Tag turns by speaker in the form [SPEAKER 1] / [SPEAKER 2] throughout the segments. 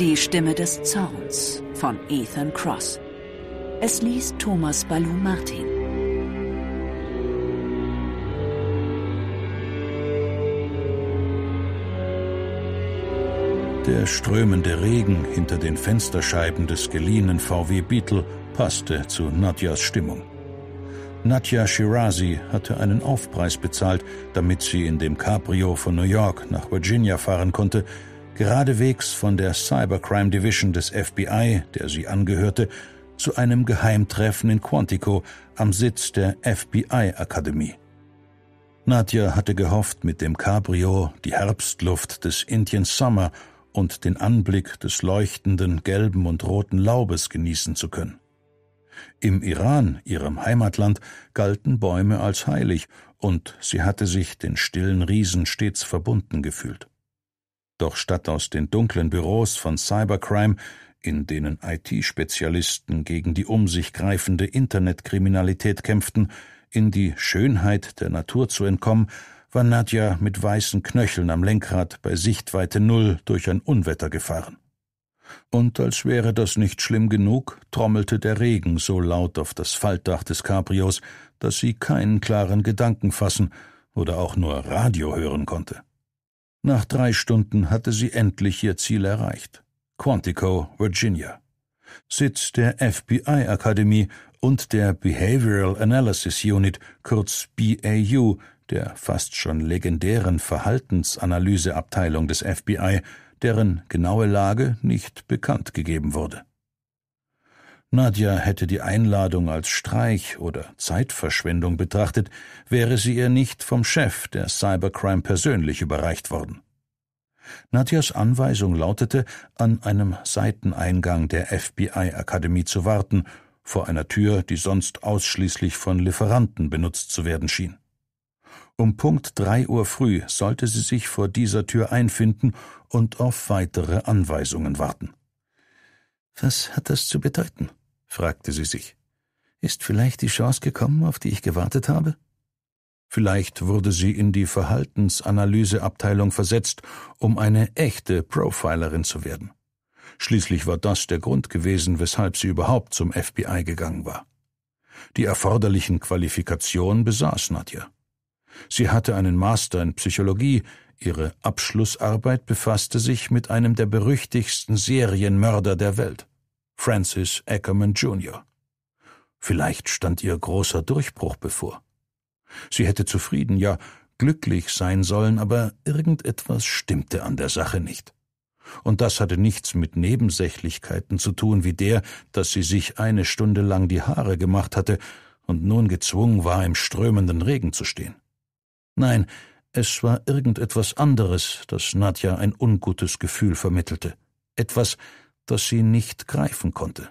[SPEAKER 1] Die Stimme des Zorns von Ethan Cross. Es liest Thomas Balou Martin. Der strömende Regen hinter den Fensterscheiben des geliehenen VW Beetle passte zu Nadjas Stimmung. Nadja Shirazi hatte einen Aufpreis bezahlt, damit sie in dem Cabrio von New York nach Virginia fahren konnte, geradewegs von der Cybercrime Division des FBI, der sie angehörte, zu einem Geheimtreffen in Quantico am Sitz der FBI-Akademie. Nadja hatte gehofft, mit dem Cabrio die Herbstluft des Indian Summer und den Anblick des leuchtenden gelben und roten Laubes genießen zu können. Im Iran, ihrem Heimatland, galten Bäume als heilig, und sie hatte sich den stillen Riesen stets verbunden gefühlt. Doch statt aus den dunklen Büros von Cybercrime, in denen IT-Spezialisten gegen die um sich greifende Internetkriminalität kämpften, in die Schönheit der Natur zu entkommen, war Nadja mit weißen Knöcheln am Lenkrad bei Sichtweite Null durch ein Unwetter gefahren. Und als wäre das nicht schlimm genug, trommelte der Regen so laut auf das Faltdach des Cabrios, dass sie keinen klaren Gedanken fassen oder auch nur Radio hören konnte. Nach drei Stunden hatte sie endlich ihr Ziel erreicht. Quantico, Virginia. Sitz der FBI-Akademie und der Behavioral Analysis Unit, kurz BAU, der fast schon legendären Verhaltensanalyseabteilung des FBI, deren genaue Lage nicht bekannt gegeben wurde. Nadja hätte die Einladung als Streich oder Zeitverschwendung betrachtet, wäre sie ihr nicht vom Chef der Cybercrime persönlich überreicht worden. Nadjas Anweisung lautete, an einem Seiteneingang der FBI-Akademie zu warten, vor einer Tür, die sonst ausschließlich von Lieferanten benutzt zu werden schien. Um Punkt drei Uhr früh sollte sie sich vor dieser Tür einfinden und auf weitere Anweisungen warten. Was hat das zu bedeuten? fragte sie sich. Ist vielleicht die Chance gekommen, auf die ich gewartet habe? Vielleicht wurde sie in die Verhaltensanalyseabteilung versetzt, um eine echte Profilerin zu werden. Schließlich war das der Grund gewesen, weshalb sie überhaupt zum FBI gegangen war. Die erforderlichen Qualifikationen besaß Nadja. Sie hatte einen Master in Psychologie, ihre Abschlussarbeit befasste sich mit einem der berüchtigsten Serienmörder der Welt. Francis Ackerman Jr. Vielleicht stand ihr großer Durchbruch bevor. Sie hätte zufrieden, ja glücklich sein sollen, aber irgendetwas stimmte an der Sache nicht. Und das hatte nichts mit Nebensächlichkeiten zu tun, wie der, dass sie sich eine Stunde lang die Haare gemacht hatte und nun gezwungen war, im strömenden Regen zu stehen. Nein, es war irgendetwas anderes, das Nadja ein ungutes Gefühl vermittelte. Etwas, das sie nicht greifen konnte.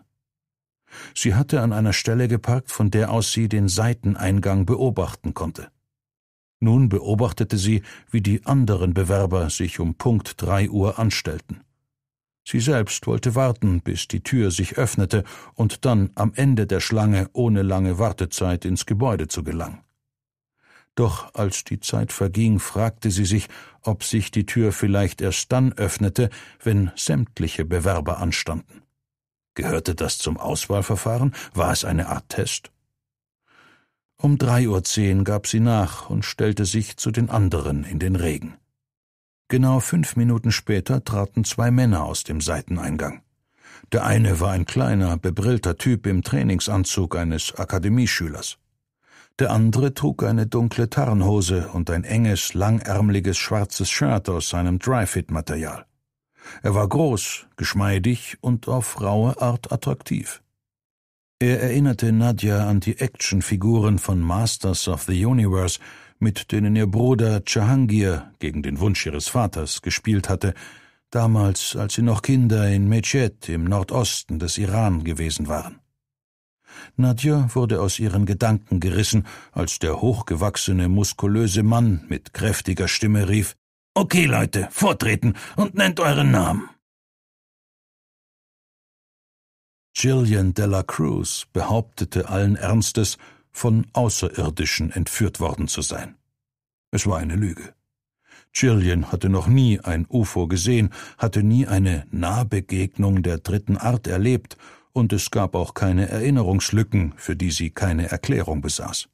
[SPEAKER 1] Sie hatte an einer Stelle geparkt, von der aus sie den Seiteneingang beobachten konnte. Nun beobachtete sie, wie die anderen Bewerber sich um Punkt drei Uhr anstellten. Sie selbst wollte warten, bis die Tür sich öffnete und dann am Ende der Schlange ohne lange Wartezeit ins Gebäude zu gelangen. Doch als die Zeit verging, fragte sie sich, ob sich die Tür vielleicht erst dann öffnete, wenn sämtliche Bewerber anstanden. Gehörte das zum Auswahlverfahren? War es eine Art Test? Um drei Uhr zehn gab sie nach und stellte sich zu den anderen in den Regen. Genau fünf Minuten später traten zwei Männer aus dem Seiteneingang. Der eine war ein kleiner, bebrillter Typ im Trainingsanzug eines Akademieschülers der andere trug eine dunkle Tarnhose und ein enges, langärmliches schwarzes Shirt aus seinem Dry-Fit-Material. Er war groß, geschmeidig und auf raue Art attraktiv. Er erinnerte Nadja an die Actionfiguren von Masters of the Universe, mit denen ihr Bruder Jahangir gegen den Wunsch ihres Vaters gespielt hatte, damals als sie noch Kinder in Mechet im Nordosten des Iran gewesen waren. Nadja wurde aus ihren Gedanken gerissen, als der hochgewachsene, muskulöse Mann mit kräftiger Stimme rief Okay, Leute, vortreten und nennt euren Namen. Gillian Della Cruz behauptete allen Ernstes, von Außerirdischen entführt worden zu sein. Es war eine Lüge. Gillian hatte noch nie ein UFO gesehen, hatte nie eine Nahbegegnung der dritten Art erlebt und es gab auch keine Erinnerungslücken, für die sie keine Erklärung besaß.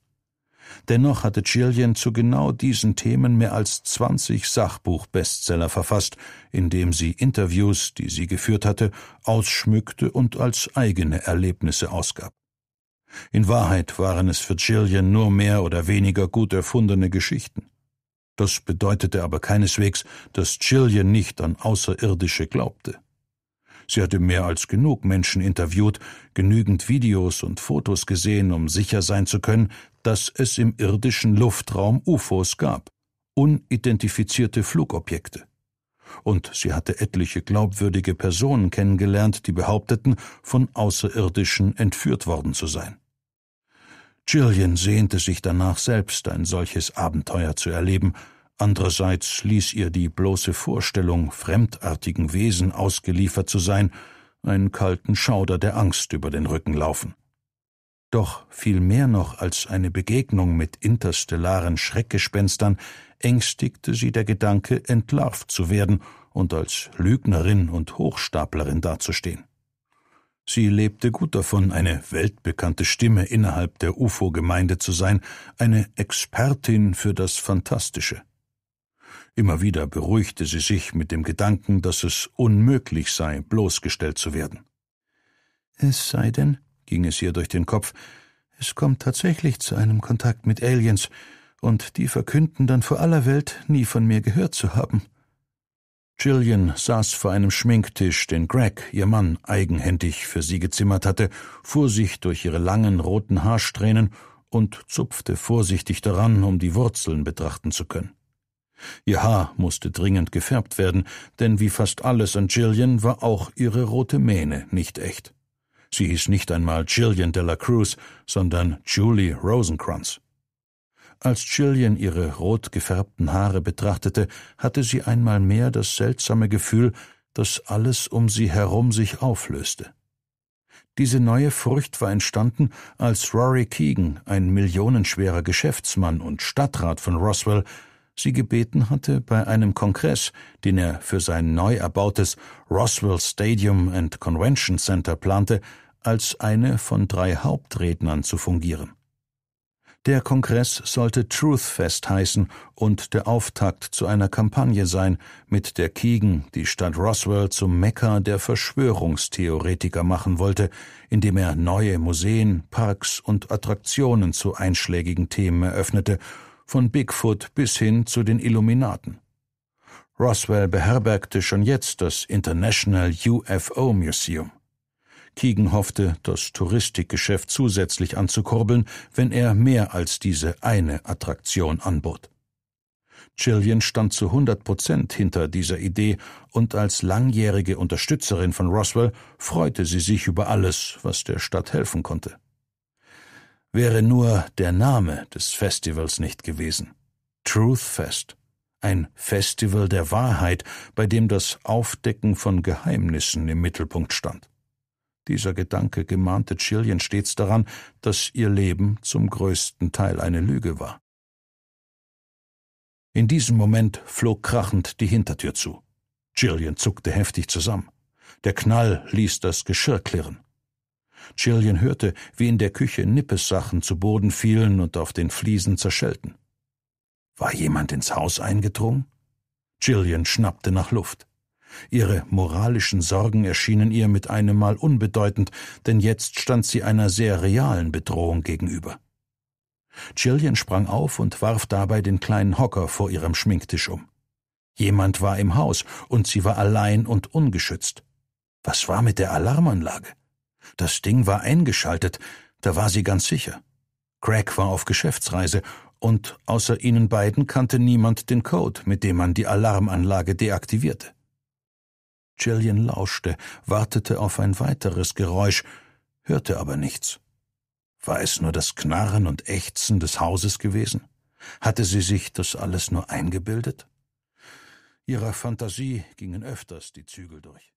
[SPEAKER 1] Dennoch hatte Chilian zu genau diesen Themen mehr als 20 Sachbuch-Bestseller verfasst, indem sie Interviews, die sie geführt hatte, ausschmückte und als eigene Erlebnisse ausgab. In Wahrheit waren es für Chilian nur mehr oder weniger gut erfundene Geschichten. Das bedeutete aber keineswegs, dass Chilian nicht an Außerirdische glaubte. Sie hatte mehr als genug Menschen interviewt, genügend Videos und Fotos gesehen, um sicher sein zu können, dass es im irdischen Luftraum UFOs gab, unidentifizierte Flugobjekte. Und sie hatte etliche glaubwürdige Personen kennengelernt, die behaupteten, von Außerirdischen entführt worden zu sein. Jillian sehnte sich danach selbst, ein solches Abenteuer zu erleben, Andererseits ließ ihr die bloße Vorstellung, fremdartigen Wesen ausgeliefert zu sein, einen kalten Schauder der Angst über den Rücken laufen. Doch viel mehr noch als eine Begegnung mit interstellaren Schreckgespenstern ängstigte sie der Gedanke, entlarvt zu werden und als Lügnerin und Hochstaplerin dazustehen. Sie lebte gut davon, eine weltbekannte Stimme innerhalb der UFO-Gemeinde zu sein, eine Expertin für das Fantastische. Immer wieder beruhigte sie sich mit dem Gedanken, dass es unmöglich sei, bloßgestellt zu werden. Es sei denn, ging es ihr durch den Kopf, es kommt tatsächlich zu einem Kontakt mit Aliens, und die verkünden dann vor aller Welt, nie von mir gehört zu haben. Jillian saß vor einem Schminktisch, den Greg, ihr Mann, eigenhändig für sie gezimmert hatte, fuhr sich durch ihre langen roten Haarsträhnen und zupfte vorsichtig daran, um die Wurzeln betrachten zu können. Ihr Haar musste dringend gefärbt werden, denn wie fast alles an Gillian war auch ihre rote Mähne nicht echt. Sie hieß nicht einmal Gillian de la Cruz, sondern Julie Rosencrantz. Als Gillian ihre rot gefärbten Haare betrachtete, hatte sie einmal mehr das seltsame Gefühl, dass alles um sie herum sich auflöste. Diese neue Furcht war entstanden, als Rory Keegan, ein millionenschwerer Geschäftsmann und Stadtrat von Roswell, sie gebeten hatte, bei einem Kongress, den er für sein neu erbautes Roswell Stadium and Convention Center plante, als eine von drei Hauptrednern zu fungieren. Der Kongress sollte Truthfest heißen und der Auftakt zu einer Kampagne sein, mit der Keegan die Stadt Roswell zum Mekka der Verschwörungstheoretiker machen wollte, indem er neue Museen, Parks und Attraktionen zu einschlägigen Themen eröffnete von Bigfoot bis hin zu den Illuminaten. Roswell beherbergte schon jetzt das International UFO Museum. Keegan hoffte, das Touristikgeschäft zusätzlich anzukurbeln, wenn er mehr als diese eine Attraktion anbot. Jillian stand zu 100 Prozent hinter dieser Idee und als langjährige Unterstützerin von Roswell freute sie sich über alles, was der Stadt helfen konnte wäre nur der Name des Festivals nicht gewesen. Truth Fest, ein Festival der Wahrheit, bei dem das Aufdecken von Geheimnissen im Mittelpunkt stand. Dieser Gedanke gemahnte Chillian stets daran, dass ihr Leben zum größten Teil eine Lüge war. In diesem Moment flog krachend die Hintertür zu. Chillian zuckte heftig zusammen. Der Knall ließ das Geschirr klirren. Jillian hörte, wie in der Küche Nippes zu Boden fielen und auf den Fliesen zerschellten. War jemand ins Haus eingedrungen? Jillian schnappte nach Luft. Ihre moralischen Sorgen erschienen ihr mit einem Mal unbedeutend, denn jetzt stand sie einer sehr realen Bedrohung gegenüber. Jillian sprang auf und warf dabei den kleinen Hocker vor ihrem Schminktisch um. Jemand war im Haus und sie war allein und ungeschützt. Was war mit der Alarmanlage? Das Ding war eingeschaltet, da war sie ganz sicher. Craig war auf Geschäftsreise und außer ihnen beiden kannte niemand den Code, mit dem man die Alarmanlage deaktivierte. Jillian lauschte, wartete auf ein weiteres Geräusch, hörte aber nichts. War es nur das Knarren und Ächzen des Hauses gewesen? Hatte sie sich das alles nur eingebildet? Ihrer Fantasie gingen öfters die Zügel durch.